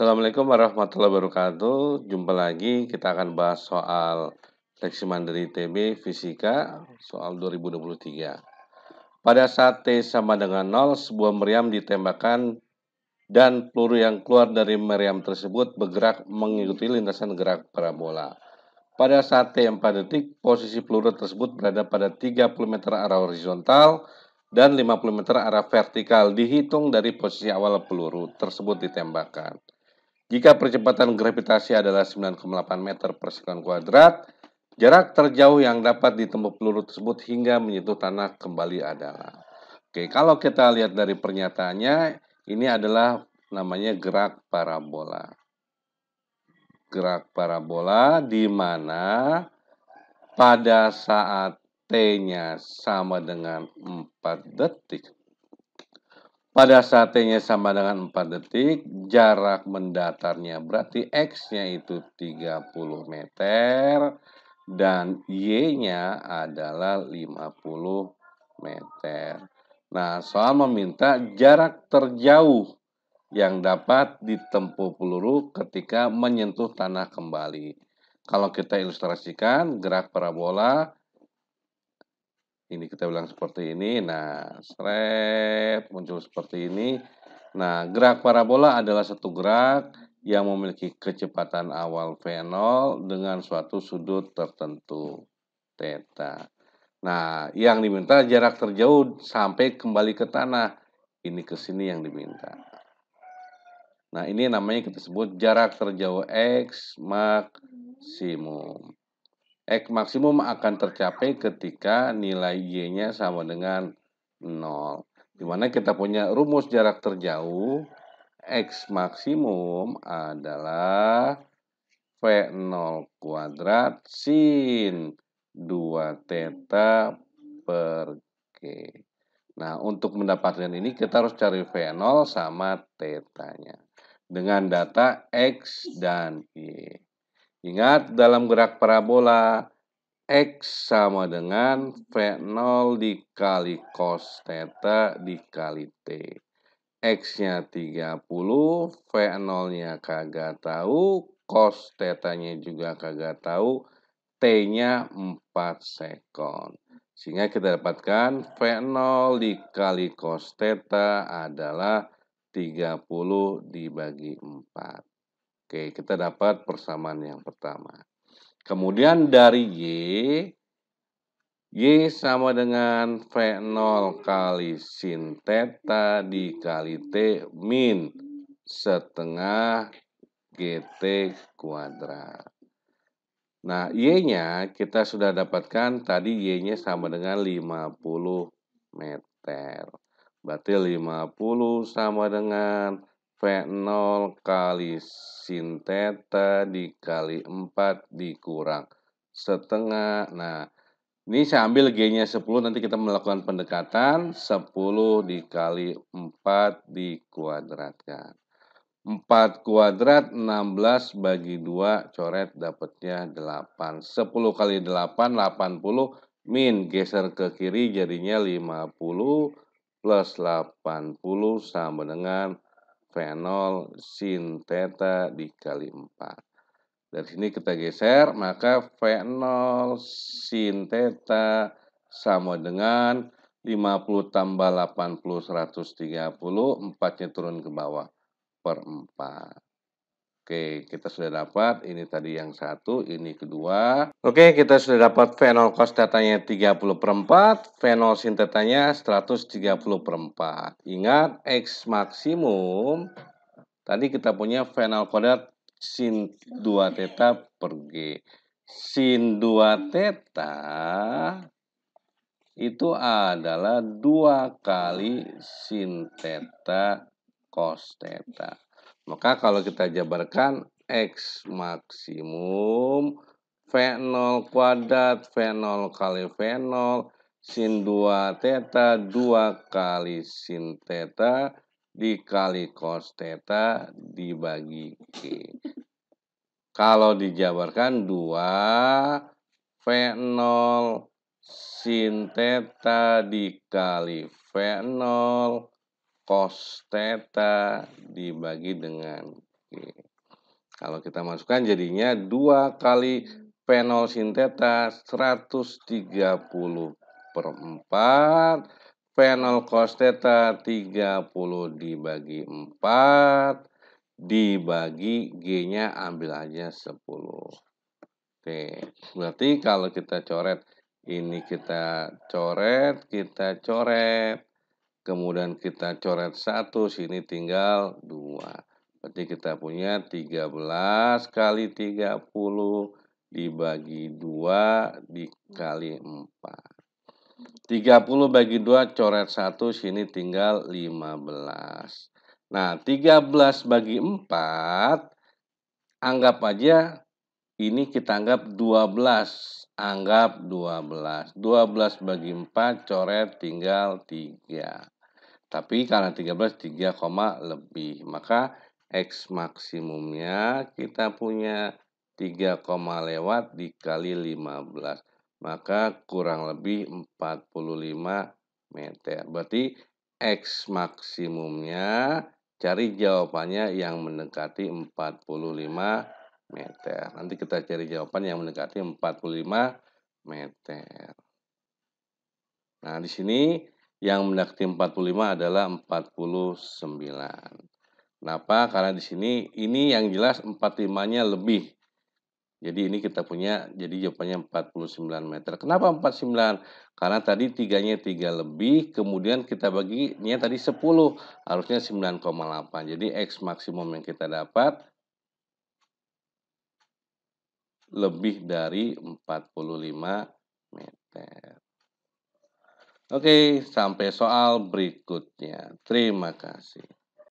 Assalamualaikum warahmatullahi wabarakatuh. Jumpa lagi kita akan bahas soal seleksi mandiri tb Fisika soal 2023. Pada saat T sama dengan 0, sebuah meriam ditembakkan dan peluru yang keluar dari meriam tersebut bergerak mengikuti lintasan gerak parabola. Pada saat T 4 detik, posisi peluru tersebut berada pada 30 meter arah horizontal dan 50 meter arah vertikal dihitung dari posisi awal peluru tersebut ditembakkan. Jika percepatan gravitasi adalah 9,8 meter per sekon kuadrat, jarak terjauh yang dapat ditempuh peluru tersebut hingga menyentuh tanah kembali adalah. Oke, kalau kita lihat dari pernyataannya, ini adalah namanya gerak parabola. Gerak parabola di mana pada saat T-nya sama dengan 4 detik, pada saat sama dengan 4 detik, jarak mendatarnya berarti X-nya itu 30 meter dan Y-nya adalah 50 meter. Nah, soal meminta jarak terjauh yang dapat ditempuh peluru ketika menyentuh tanah kembali. Kalau kita ilustrasikan, gerak parabola ini kita bilang seperti ini nah seret muncul seperti ini nah gerak parabola adalah satu gerak yang memiliki kecepatan awal V0 dengan suatu sudut tertentu theta nah yang diminta jarak terjauh sampai kembali ke tanah ini ke sini yang diminta Nah, ini namanya kita sebut jarak terjauh X maksimum. X maksimum akan tercapai ketika nilai Y-nya sama dengan 0. Dimana kita punya rumus jarak terjauh, X maksimum adalah V0 kuadrat sin 2 theta per k. Nah, untuk mendapatkan ini kita harus cari V0 sama tetanya. Dengan data X dan Y. Ingat dalam gerak parabola X sama dengan V0 dikali cos theta dikali T. X-nya 30, V0-nya kagak tahu, cos theta-nya juga kagak tahu, T-nya 4 sekon. Sehingga kita dapatkan V0 dikali cos theta adalah 30 dibagi 4. Oke, kita dapat persamaan yang pertama. Kemudian dari Y, Y sama dengan V0 kali sin theta dikali T min setengah GT kuadrat. Nah, Y-nya kita sudah dapatkan tadi Y-nya sama dengan 50 meter. Berarti 50 sama dengan V0 kali sin theta dikali 4 dikurang setengah. Nah, ini saya ambil G-nya 10, nanti kita melakukan pendekatan. 10 dikali 4 dikuadratkan. 4 kuadrat 16 bagi 2 coret dapatnya 8. 10 kali 8 80 min geser ke kiri jadinya 50 plus 80 sama dengan fenol sinteta dikali 4. Dari sini kita geser, maka fenol sinteta sama dengan 50 tambah 80, 130, 4-nya turun ke bawah per 4. Oke, kita sudah dapat. Ini tadi yang satu, ini kedua. Oke, kita sudah dapat fenol datanya 30 per 4, fenol sintetanya 130 per 4. Ingat, X maksimum, tadi kita punya fenol kodat sin 2 theta per G. Sin 2 theta itu adalah 2 kali sin theta cos theta. Maka kalau kita jabarkan X maksimum V0 kuadrat V0 kali V0 sin 2 teta 2 kali sin teta dikali cos teta dibagi G. Kalau dijabarkan 2 V0 sin teta dikali V0 cos theta dibagi dengan G. Kalau kita masukkan jadinya 2 kali P0 sin theta 130 per 4. P0 cos theta 30 dibagi 4. Dibagi G-nya ambil aja 10. Oke, berarti kalau kita coret ini kita coret, kita coret kemudian kita coret satu sini tinggal dua berarti kita punya 13 kali 30 dibagi dua dikali 4 30 bagi dua coret satu sini tinggal 15 nah 13 bagi 4 anggap aja ini kita anggap 12. Anggap 12. 12 bagi 4 coret tinggal 3. Tapi karena 13 3, lebih. Maka X maksimumnya kita punya 3, lewat dikali 15. Maka kurang lebih 45 meter. Berarti X maksimumnya cari jawabannya yang mendekati 45 meter meter. Nanti kita cari jawaban yang mendekati 45 meter. Nah, di sini yang mendekati 45 adalah 49. Kenapa? Karena di sini ini yang jelas 45-nya lebih. Jadi ini kita punya jadi jawabannya 49 meter. Kenapa 49? Karena tadi tiganya 3 lebih, kemudian kita baginya tadi 10, harusnya 9,8. Jadi X maksimum yang kita dapat lebih dari 45 meter. Oke, sampai soal berikutnya. Terima kasih.